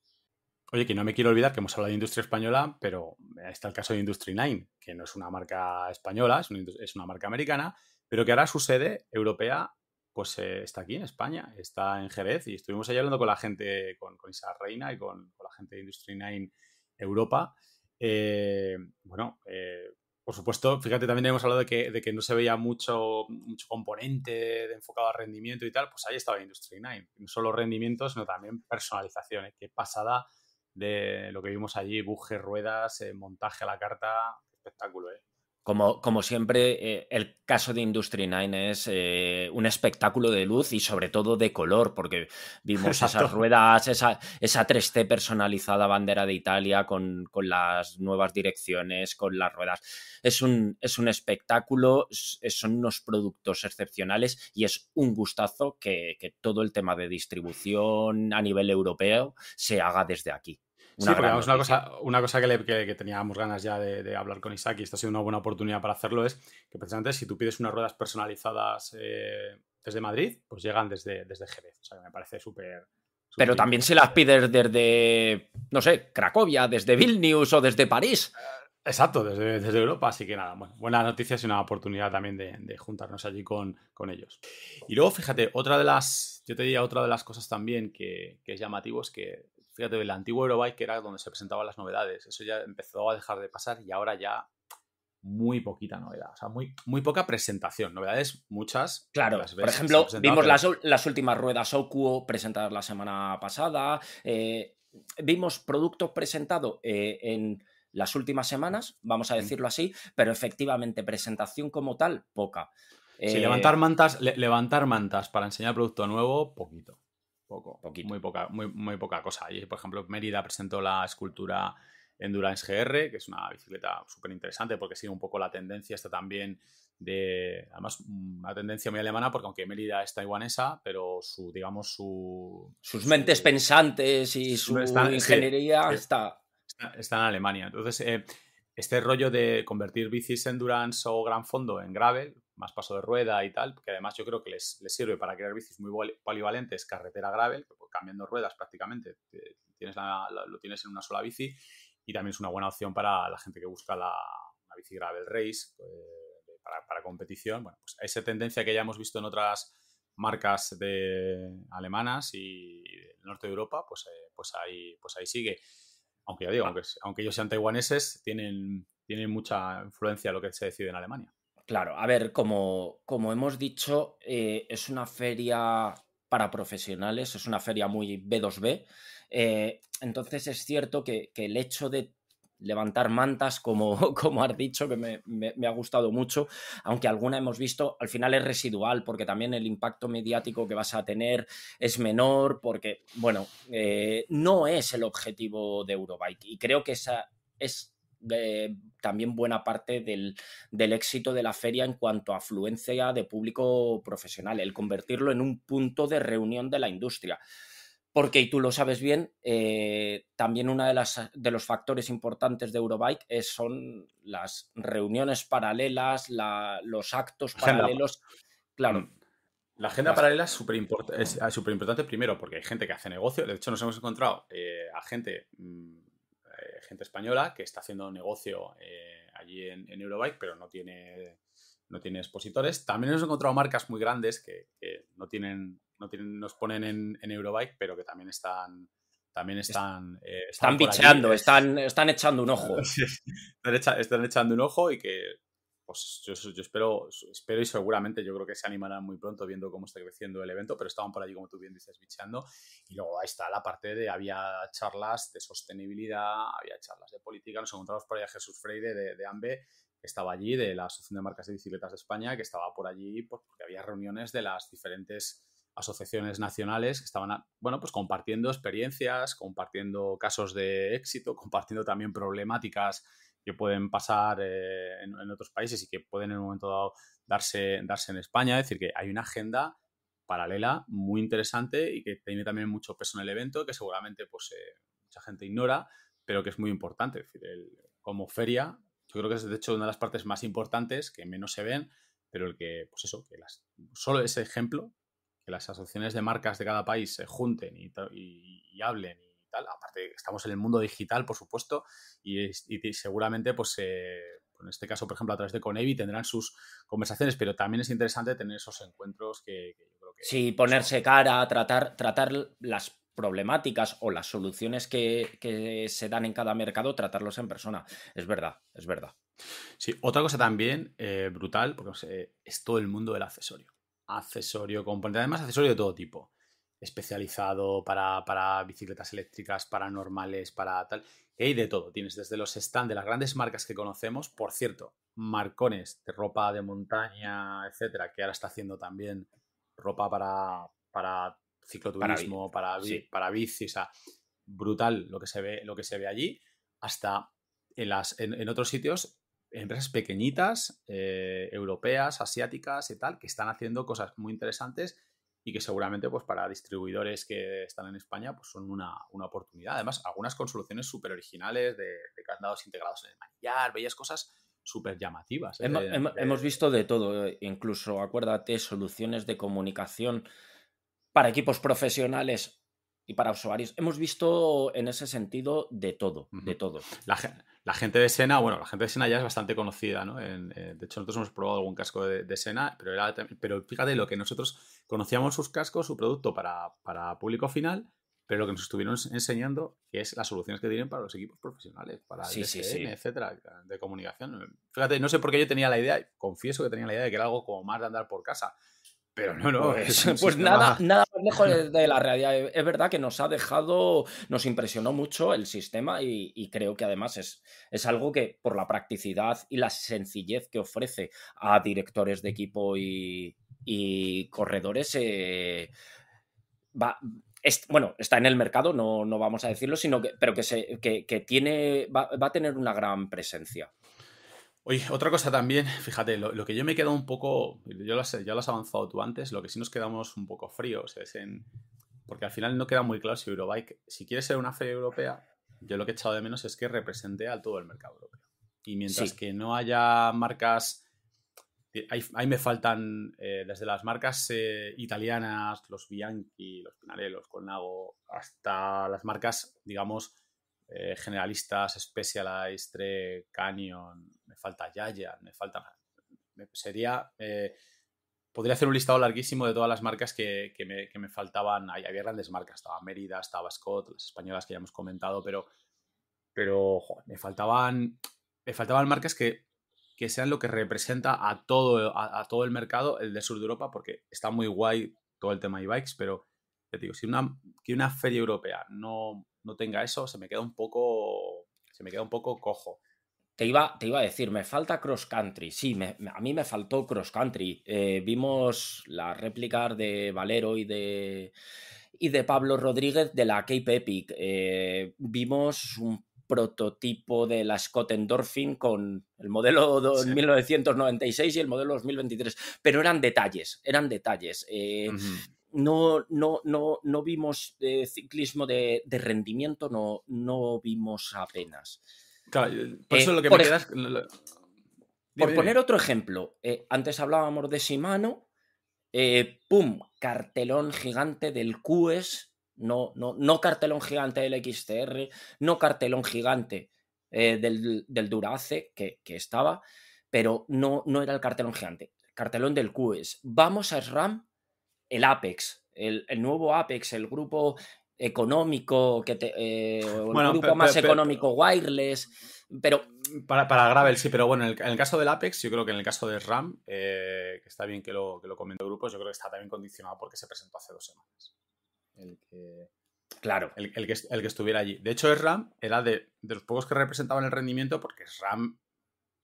Oye, que no me quiero olvidar que hemos hablado de industria española, pero está el caso de Industry 9, que no es una marca española, es una, marca americana, pero que ahora su sede europea pues eh, está aquí en España, está en Jerez y estuvimos ahí hablando con la gente, con, Isa Reina y con, la gente de Industry 9 Europa. Eh, bueno, eh, por supuesto, fíjate, también hemos hablado de que, no se veía mucho, mucho componente de, enfocado a rendimiento y tal, pues ahí estaba Industry 9. No solo rendimientos sino también personalización. Qué pasada de lo que vimos allí, bujes, ruedas, eh, montaje a la carta, espectáculo, ¿eh? Como, como siempre, eh, el caso de Industry 9 es un espectáculo de luz y sobre todo de color, porque vimos esas ruedas, esa, 3 c personalizada bandera de Italia con, las nuevas direcciones, con las ruedas. Es un, es un espectáculo, son unos productos excepcionales y es un gustazo que todo el tema de distribución a nivel europeo se haga desde aquí. Una sí, porque una cosa, una cosa que, teníamos ganas ya de, hablar con Isaac y esta ha sido una buena oportunidad para hacerlo es que precisamente si tú pides unas ruedas personalizadas eh, desde Madrid, pues llegan desde, desde Jerez. O sea, que me parece súper... Pero también si las pides desde, no sé, Cracovia, desde Vilnius o desde París. Eh, exacto, desde, Europa, así que nada, bueno, buenas noticias y una oportunidad también de, juntarnos allí con, con, ellos. Y luego, fíjate, otra de las, yo te diría otra de las cosas también que es llamativo es que Fíjate, el antiguo Eurobike era donde se presentaban las novedades. Eso ya empezó a dejar de pasar y ahora ya muy poquita novedad. O sea, muy, muy poca presentación. Novedades muchas. Claro, por ejemplo, vimos las, últimas ruedas Okuo presentadas la semana pasada. Eh, vimos productos presentados eh, en las últimas semanas, vamos a decirlo así, pero efectivamente presentación como tal, poca. Eh, levantar mantas, levantar mantas para enseñar producto nuevo, poquito. Poco. Muy poca, muy, muy poca cosa. Y, por ejemplo, Mérida presentó la escultura Endurance GR, que es una bicicleta súper interesante porque sigue un poco la tendencia esta también de, además, una tendencia muy alemana porque aunque Mérida es taiwanesa, pero su, digamos, su... Sus mentes pensantes y su ingeniería está... está... en Alemania. Entonces, eh, este rollo de convertir bicis endurance o gran fondo en gravel, más paso de rueda y tal, que además yo creo que les, sirve para crear bicis muy polivalentes, carretera gravel, pues cambiando ruedas prácticamente, tienes lo tienes en una sola bici y también es una buena opción para la gente que busca la, bici gravel race eh, para, competición. Bueno, pues esa tendencia que ya hemos visto en otras marcas de alemanas y del norte de Europa, pues, eh, pues, ahí, pues ahí sigue. Aunque ya digo, ah. aunque, aunque ellos sean taiwaneses, tienen, tienen mucha influencia lo que se decide en Alemania. Claro, a ver, como, hemos dicho, eh, es una feria para profesionales, es una feria muy B2B. Eh, entonces es cierto que, el hecho de levantar mantas, como, como has dicho, que me, ha gustado mucho, aunque alguna hemos visto, al final es residual, porque también el impacto mediático que vas a tener es menor, porque, bueno, eh, no es el objetivo de Eurobike. Y creo que esa es eh, también buena parte del, éxito de la feria en cuanto a afluencia de público profesional, el convertirlo en un punto de reunión de la industria. Porque, y tú lo sabes bien, eh, también uno de, las, de los factores importantes de Eurobike es, son las reuniones paralelas, los actos paralelos. Claro, mm. la agenda paralela es súper importante, primero porque hay gente que hace negocio. De hecho, nos hemos encontrado eh, a gente mm, eh, gente española que está haciendo negocio eh, allí en, Eurobike, pero no tiene, no tiene expositores. También hemos encontrado marcas muy grandes que, no, tienen, no tienen, nos ponen en, Eurobike, pero que también están, también eh, están... están, están, están echando un ojo. están, echando un ojo y que pues yo, espero, espero y seguramente yo creo que se animarán muy pronto viendo cómo está creciendo el evento, pero estaban por allí, como tú bien dices, bicheando. Y luego ahí está la parte de, había charlas de sostenibilidad, había charlas de política, nos encontramos por a Jesús Freire de, de AMBE, que estaba allí, de la Asociación de Marcas de Bicicletas de España, que estaba por allí pues, porque había reuniones de las diferentes asociaciones nacionales que estaban, bueno, pues compartiendo experiencias, compartiendo casos de éxito, compartiendo también problemáticas que pueden pasar eh, en, otros países y que pueden en un momento dado darse, darse en España. Es decir, que hay una agenda paralela muy interesante y que tiene también mucho peso en el evento, que seguramente pues, eh, mucha gente ignora, pero que es muy importante. como feria, yo creo que es de hecho una de las partes más importantes que menos se ven, pero el que, pues eso, que las, solo ese ejemplo, que las asociaciones de marcas de cada país se junten y, hablen Aparte, estamos en el mundo digital, por supuesto, y, seguramente, pues, eh, en este caso, por ejemplo, a través de Conevi tendrán sus conversaciones, pero también es interesante tener esos encuentros que, yo creo que... Sí, ponerse cara, tratar, tratar las problemáticas o las soluciones que, se dan en cada mercado, tratarlos en persona. Es verdad, es verdad. Sí, otra cosa también eh, brutal, porque es todo el mundo del accesorio. Accesorio, componente, además accesorio de todo tipo especializado para, bicicletas eléctricas, para normales, para tal. Y hay de todo. Tienes desde los stands de las grandes marcas que conocemos, por cierto, marcones de ropa de montaña, etcétera, que ahora está haciendo también ropa para, para cicloturismo, para, para, bici, o sea, brutal lo que se ve, lo que se ve allí, hasta en, las, en, otros sitios, empresas pequeñitas, eh, europeas, asiáticas y tal, que están haciendo cosas muy interesantes y que seguramente pues para distribuidores que están en España pues son una, oportunidad. Además, algunas con soluciones súper originales de, candados integrados en el manillar, bellas cosas súper llamativas. ¿eh? Hemos, visto de todo, eh, incluso acuérdate, soluciones de comunicación para equipos profesionales y para usuarios. Hemos visto en ese sentido de todo, de todo. La, la gente de Sena, bueno, la gente de Sena ya es bastante conocida, ¿no? Eh, de hecho, nosotros hemos probado algún casco de, Sena, pero, pero fíjate lo que nosotros conocíamos sus cascos, su producto para, para público final, pero lo que nos estuvieron enseñando es las soluciones que tienen para los equipos profesionales, para el sí, etcétera, de comunicación. Fíjate, no sé por qué yo tenía la idea, confieso que tenía la idea de que era algo como más de andar por casa, pero no, no. Pues, pues nada, nada más lejos de la realidad. Es verdad que nos ha dejado, nos impresionó mucho el sistema y, creo que además es, es, algo que por la practicidad y la sencillez que ofrece a directores de equipo y, corredores, eh, bueno, está en el mercado, no, vamos a decirlo, sino que, pero que, se, que tiene, va, va a tener una gran presencia. Oye, otra cosa también, fíjate, lo, que yo me he quedado un poco, yo lo ya lo has avanzado tú antes, lo que sí nos quedamos un poco fríos es en, porque al final no queda muy claro si Eurobike, si quiere ser una fe europea, yo lo que he echado de menos es que represente a todo el mercado europeo. Y mientras que no haya marcas, eh, ahí, me faltan eh, desde las marcas eh, italianas, los Bianchi, los los Colnago, hasta las marcas, digamos, eh, generalistas, Specialized, Tre, Canyon, me falta Yaya, me falta... Sería... Eh, podría hacer un listado larguísimo de todas las marcas que, me, faltaban. había grandes marcas, estaba Mérida, estaba Scott, las españolas que ya hemos comentado, pero... Pero me faltaban... Me faltaban marcas que sean lo que representa a todo, todo el mercado, el del sur de Europa, porque está muy guay todo el tema de bikes pero te digo, si una, que una feria europea no, no tenga eso, se me queda un poco, se me queda un poco cojo. Te iba, te iba a decir, me falta cross country. Sí, a mí me faltó cross country. Eh, vimos la réplica de Valero y de, y de Pablo Rodríguez de la Cape Epic. Eh, vimos un prototipo de la Scott Endorphin con el modelo de 1996 y el modelo 2023, pero eran detalles, eran detalles. Eh, no, no, vimos eh, ciclismo de, rendimiento, no, no vimos apenas. Eh, por poner otro ejemplo, eh, antes hablábamos de Simano, pum, cartelón gigante del QES no, no, no cartelón gigante del XTR, no cartelón gigante del, Durace que, estaba, pero no, no era el cartelón gigante, cartelón del QES, Vamos a SRAM el Apex, el, nuevo Apex, el grupo económico, que eh, el grupo más económico wireless, pero... Mm, para, para Gravel, sí, pero bueno, en el, caso del Apex, yo creo que en el caso de RAM, eh, que está bien que lo, que lo comente el yo creo que está también condicionado porque se presentó hace dos semanas. Claro. El, que, el que estuviera allí. De hecho, RAM era de, de los pocos que representaban el rendimiento porque RAM,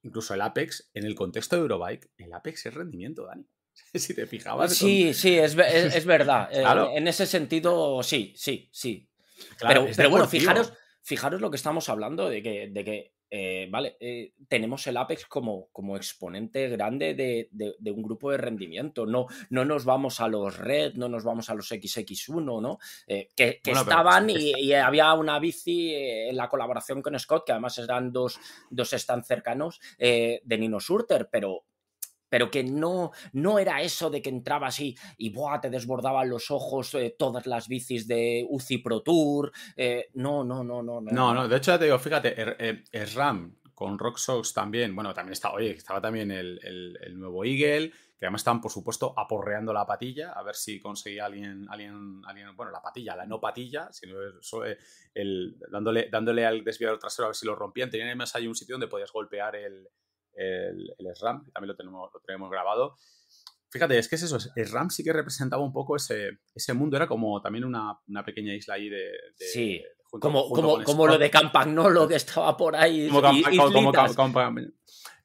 incluso el Apex, en el contexto de Eurobike, el Apex es rendimiento, Dani. si te fijabas. Sí, sí, es, verdad. Eh, en, ese sentido, sí, sí, sí. pero, bueno, fijaros, fijaros lo que estamos hablando de que, eh, vale, eh, tenemos el Apex como, como exponente grande de, un grupo de rendimiento. No, no nos vamos a los Red, no nos vamos a los XX1, ¿no? que, estaban y, había una bici en la colaboración con Scott, que además eran dos, dos stands cercanos de Nino Surter, pero pero que no, no era eso de que entraba así y buah, te desbordaban los ojos todas las bicis de UCI Pro Tour. no, no, no, no, no. No, no, de hecho ya te digo, fíjate, es Ram con Sox también, bueno, también estaba, oye, estaba también el, nuevo Eagle, que además estaban, por supuesto, aporreando la patilla, a ver si conseguía alguien, alguien, alguien bueno, la patilla, la no patilla, sino el, dándole, dándole al desviador trasero a ver si lo rompían. Tenían además ahí un sitio donde podías golpear el, el, el SRAM, que también lo tenemos, grabado. Fíjate, es que es eso, el RAM sí que representaba un poco ese, ese mundo, era como también una, pequeña isla ahí de... sí, como, lo de Campagnolo que estaba por ahí.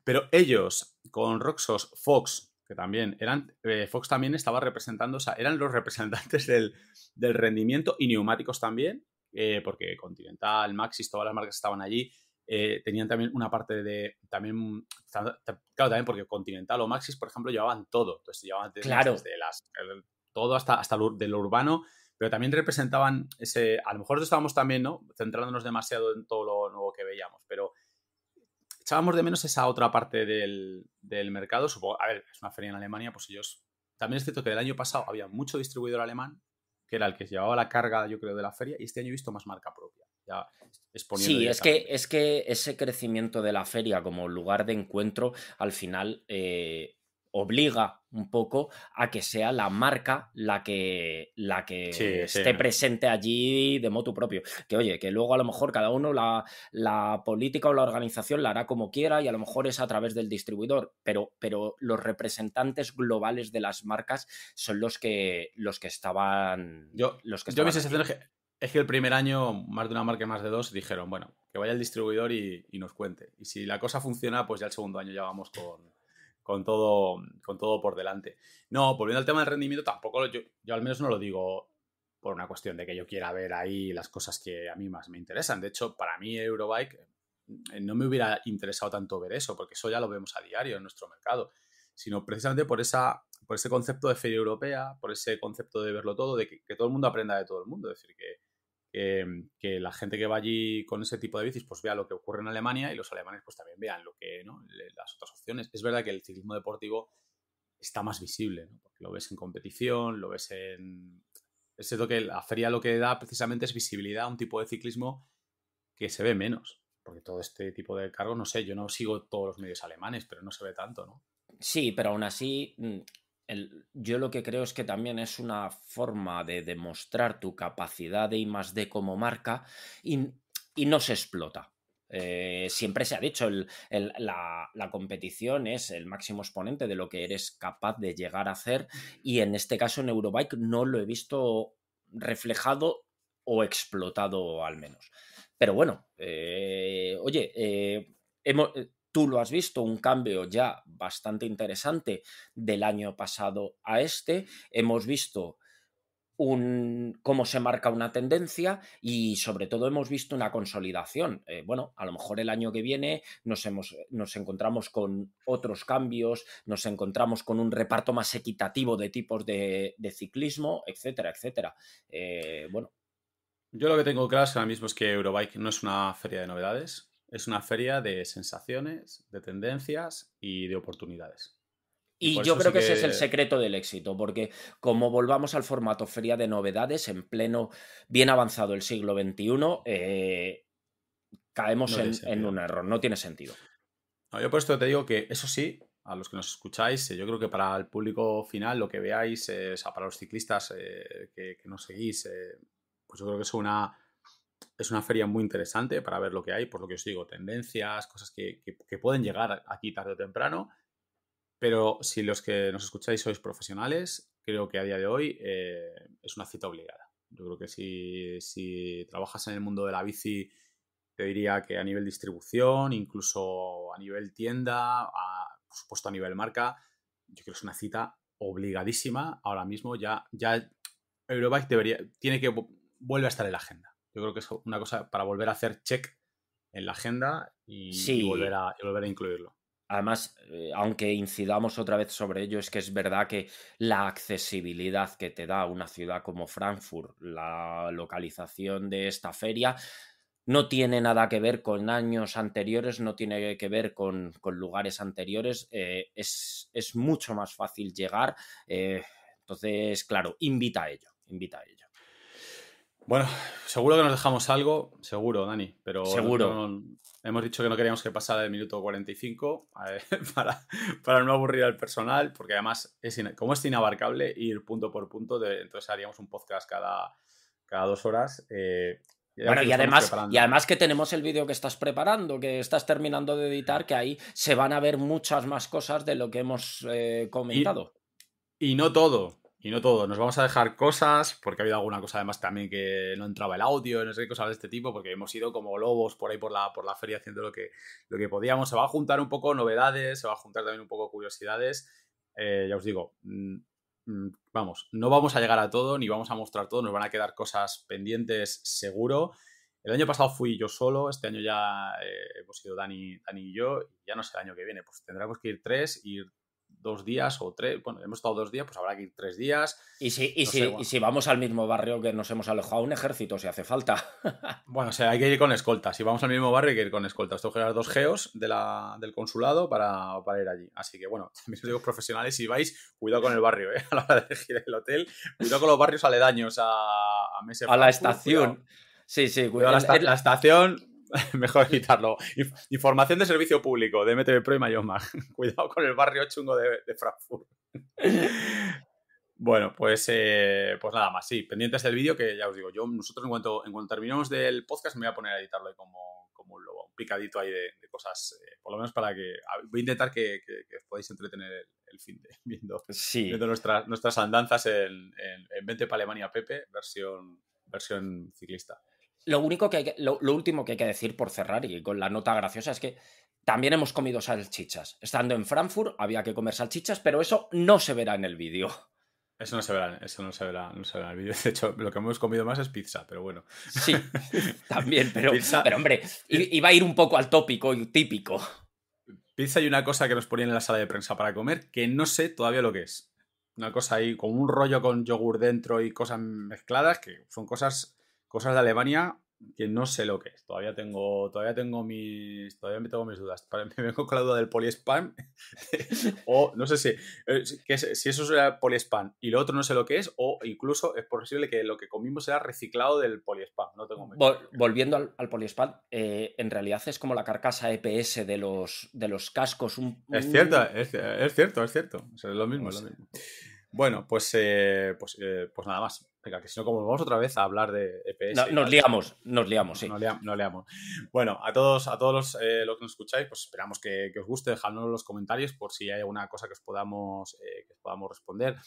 Pero ellos, con Roxos, Fox, que también eran, eh, Fox también estaba representando, sea, eran los representantes del, rendimiento y neumáticos también, eh, porque Continental, Maxis, todas las marcas estaban allí. Eh, tenían también una parte de, también, claro, también porque Continental o Maxis, por ejemplo, llevaban todo, entonces llevaban desde, las, todo hasta, hasta lo, urbano, pero también representaban ese, a lo mejor estábamos también, ¿no? Centrándonos demasiado en todo lo nuevo que veíamos, pero echábamos de menos esa otra parte del, del mercado, supongo, a ver, es una feria en Alemania, pues ellos, también es cierto que el año pasado había mucho distribuidor alemán, que era el que llevaba la carga, yo creo, de la feria, y este año he visto más marca propia sí, es que, es que ese crecimiento de la feria como lugar de encuentro al final eh, obliga un poco a que sea la marca la que, la que esté presente allí de moto propio. Que oye, que luego a lo mejor cada uno la, política o la organización la hará como quiera y a lo mejor es a través del distribuidor, pero, pero los representantes globales de las marcas son los que, los que estaban... Yo, los que yo es que el primer año, más de una marca y más de dos, dijeron, bueno, que vaya el distribuidor y, nos cuente. Y si la cosa funciona, pues ya el segundo año ya vamos con, todo, con todo por delante. No, volviendo al tema del rendimiento, tampoco, yo, al menos no lo digo por una cuestión de que yo quiera ver ahí las cosas que a mí más me interesan. De hecho, para mí Eurobike eh, no me hubiera interesado tanto ver eso, porque eso ya lo vemos a diario en nuestro mercado, sino precisamente por, esa, por ese concepto de feria europea, por ese concepto de verlo todo, de que, que todo el mundo aprenda de todo el mundo. Es decir, que, Em, que la gente que va allí con ese tipo de bicis pues vea lo que ocurre en Alemania y los alemanes pues también vean lo que, ¿no? las otras opciones. Es verdad que el ciclismo deportivo está más visible, ¿no? lo ves en competición, lo ves en... Es cierto que la feria lo que da precisamente es visibilidad a un tipo de ciclismo que se ve menos, porque todo este tipo de cargos, no sé, yo no sigo todos los medios alemanes, pero no se ve tanto, ¿no? Sí, pero aún así mm, yo lo que creo es que también es una forma de demostrar tu capacidad de I más D como marca y, y no se explota. Eh, siempre se ha dicho, la, competición es el máximo exponente de lo que eres capaz de llegar a hacer y en este caso en Eurobike no lo he visto reflejado o explotado al menos. Pero bueno, eh, oye, eh, hemos, Tú lo has visto, un cambio ya bastante interesante del año pasado a este. Hemos visto un, cómo se marca una tendencia y sobre todo hemos visto una consolidación. Eh, bueno, a lo mejor el año que viene nos, hemos, nos encontramos con otros cambios, nos encontramos con un reparto más equitativo de tipos de, ciclismo, etcétera, etcétera. Eh, bueno. Yo lo que tengo claro ahora mismo es que Eurobike no es una feria de novedades, es una feria de sensaciones, de tendencias y de oportunidades. Y, yo creo que, ese es el secreto del éxito, porque como volvamos al formato feria de novedades en pleno, bien avanzado el siglo XXI, eh, caemos en, un error, no tiene sentido. yo por esto te digo que eso sí, a los que nos escucháis, eh, yo creo que para el público final, lo que veáis, eh, o sea, para los ciclistas que, que, nos seguís, pues yo creo que es una es una feria muy interesante para ver lo que hay, por lo que os digo, tendencias, cosas que, pueden llegar aquí tarde o temprano. Pero si los que nos escucháis sois profesionales, creo que a día de hoy eh, es una cita obligada. Yo creo que si, trabajas en el mundo de la bici, te diría que a nivel distribución, incluso a nivel tienda, por supuesto a nivel marca, yo creo que es una cita obligadísima ahora mismo. Ya, ya Eurobike debería, tiene que vuelve a estar en la agenda yo creo que es una cosa para volver a hacer check en la agenda y, volver, a, volver, a, incluirlo. Además, eh, aunque incidamos otra vez sobre ello, es que es verdad que la accesibilidad que te da una ciudad como Frankfurt, la localización de esta feria, no tiene nada que ver con años anteriores, no tiene que ver con, lugares anteriores, eh, es, mucho más fácil llegar. Eh, entonces, claro, invita a ello, invita a ello. Bueno, seguro que nos dejamos algo, seguro, Dani, pero seguro. hemos dicho que no queríamos que pasara el minuto 45 para, para no aburrir al personal, porque además, es como es inabarcable ir punto por punto, entonces haríamos un podcast cada, cada dos horas. Eh, bueno, y además, y además que tenemos el vídeo que estás preparando, que estás terminando de editar, que ahí se van a ver muchas más cosas de lo que hemos eh, comentado. y no todo, y no todo, nos vamos a dejar cosas, porque ha habido alguna cosa además también que no entraba el audio, no sé cosas de este tipo, porque hemos ido como lobos por ahí por la, por la feria haciendo lo que, lo que podíamos. Se va a juntar un poco novedades, se va a juntar también un poco curiosidades. Eh, ya os digo, mm, mm, vamos, no vamos a llegar a todo, ni vamos a mostrar todo, nos van a quedar cosas pendientes seguro. El año pasado fui yo solo, este año ya eh, hemos ido Dani, Dani y yo, ya no sé el año que viene, pues tendremos que ir tres, ir dos días o tres. Bueno, hemos estado dos días, pues habrá que ir tres días. Y si, si, vamos al mismo barrio que nos hemos alojado, un ejército si hace falta. bueno, o sea, hay que ir con escolta. Si vamos al mismo barrio, hay que ir con escolta. Tengo que dos geos de del consulado para, para, ir allí. Así que, bueno, mis amigos profesionales, si vais, cuidado con el barrio, ¿eh? A la hora de elegir el hotel, cuidado con los barrios aledaños a, a A la estación. Sí, sí, cuidado. la estación, mejor editarlo, Información de servicio público de MTV Pro y Mayomag. Cuidado con el barrio chungo de, Frankfurt. Bueno, pues, eh, pues nada más, sí, pendientes del vídeo que ya os digo, yo nosotros en cuanto, en cuanto terminemos del podcast me voy a poner a editarlo como, un picadito ahí de, cosas, eh, por lo menos para que, voy a intentar que, podáis entretener el, fin de viendo, nuestras, nuestras andanzas en, en, 20 para Alemania Pepe, versión, versión ciclista. Lo único que lo, último que hay que decir por cerrar y con la nota graciosa es que también hemos comido salchichas. Estando en Frankfurt había que comer salchichas, pero eso no se verá en el vídeo. Eso no se verá, eso no se verá, no se verá en el vídeo. De hecho, lo que hemos comido más es pizza, pero bueno. Sí, también, pero, pero hombre, iba a ir un poco al tópico y típico. Pizza y una cosa que nos ponían en la sala de prensa para comer, que no sé todavía lo que es. Una cosa ahí con un rollo con yogur dentro y cosas mezcladas, que son cosas Cosas de Alemania que no sé lo que es. Todavía tengo, todavía tengo mis, todavía tengo mis dudas. Me vengo con la duda del poliespam. o no sé si, eh, que si eso es poliespam y lo otro no sé lo que es o incluso es posible que lo que comimos sea reciclado del poliespam. No tengo Volviendo al, al eh, en realidad es como la carcasa EPS de los, de los cascos. Es cierto, es, cierto, es cierto. es lo mismo, pues Bueno, pues, eh, pues, pues nada más. Venga, que si no, como vamos otra vez a hablar de EPS. nos liamos, nos liamos, sí. Nos, liamos. Bueno, a todos, a todos los, eh, que nos escucháis, pues esperamos que, os guste, dejadnos en los comentarios por si hay alguna cosa que os podamos, eh, que podamos responder.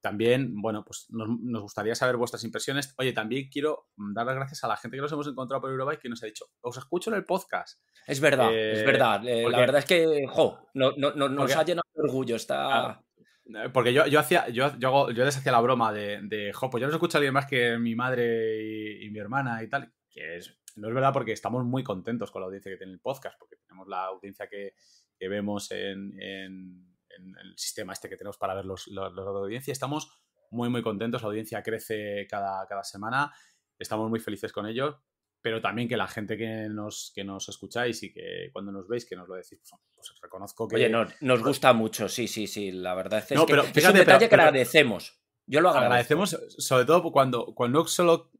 También, bueno, pues nos, gustaría saber vuestras impresiones. Oye, también quiero dar las gracias a la gente que nos hemos encontrado por Eurobike que nos ha dicho, os escucho en el podcast. Es verdad, es eh, verdad. la verdad es que, jo, no, nos ha llenado de orgullo. Está... Eh, porque yo, yo hacía, yo, hago, yo, les hacía la broma de, jo, pues yo no escucho a alguien más que mi madre y, mi hermana y tal. Que no es verdad porque estamos muy contentos con la audiencia que tiene el podcast, porque tenemos la audiencia que, vemos en, el sistema este que tenemos para ver los, los, de audiencia. Estamos muy, muy contentos. La audiencia crece cada, cada semana. Estamos muy felices con ellos pero también que la gente que nos, que nos escucháis y que cuando nos veis que nos lo decís, pues, os pues reconozco que... Oye, nos gusta mucho, sí, sí, sí, la verdad es que pero, es un detalle que agradecemos. Yo lo agradezco. agradecemos, sobre todo cuando, cuando no solo,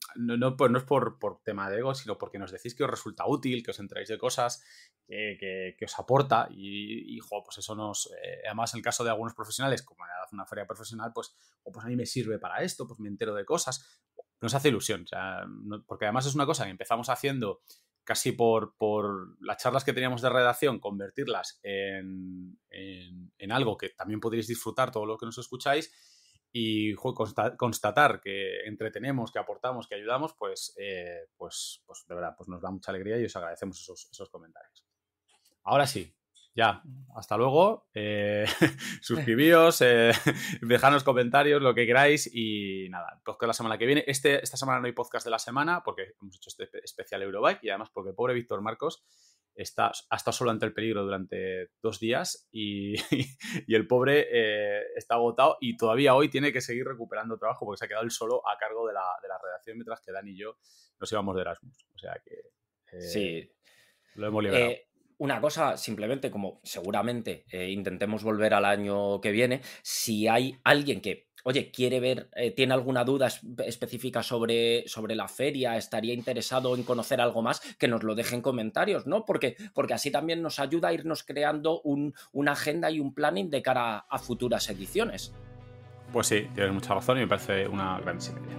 pues no, es por, por, tema de ego, sino porque nos decís que os resulta útil, que os entráis de cosas, que, os aporta. Y, pues eso nos. Eh, además, el caso de algunos profesionales, como en una feria profesional, pues, pues a mí me sirve para esto, pues me entero de cosas nos hace ilusión. porque además es una cosa que empezamos haciendo casi por, las charlas que teníamos de redacción, convertirlas en, algo que también podréis disfrutar todo lo que nos escucháis y constatar que entretenemos, que aportamos, que ayudamos, pues, eh, pues, pues, de verdad, pues nos da mucha alegría y os agradecemos esos comentarios. Ahora sí, ya, hasta luego. Eh, suscribíos, eh, dejadnos comentarios, lo que queráis. Y nada, podcast la semana que viene. Este, esta semana no hay podcast de la semana porque hemos hecho este especial Eurobike y además porque pobre Víctor Marcos está, ha estado solo ante el peligro durante dos días y, el pobre eh, está agotado y todavía hoy tiene que seguir recuperando trabajo porque se ha quedado él solo a cargo de la, de redacción mientras que Dan y yo nos íbamos de Erasmus. O sea que. Eh, sí. Lo hemos liberado. Una cosa, simplemente, como seguramente eh, intentemos volver al año que viene, si hay alguien que oye, quiere ver, eh, tiene alguna duda específica sobre, sobre, la feria, estaría interesado en conocer algo más, que nos lo deje en comentarios, ¿no? Porque, porque así también nos ayuda a irnos creando un, una agenda y un planning de cara a, futuras ediciones. Pues sí, tienes mucha razón y me parece una gran idea.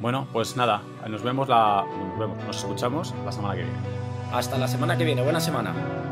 Bueno, pues nada, nos vemos la. Nos vemos, nos escuchamos la semana que viene. Hasta la semana que viene. Buena semana.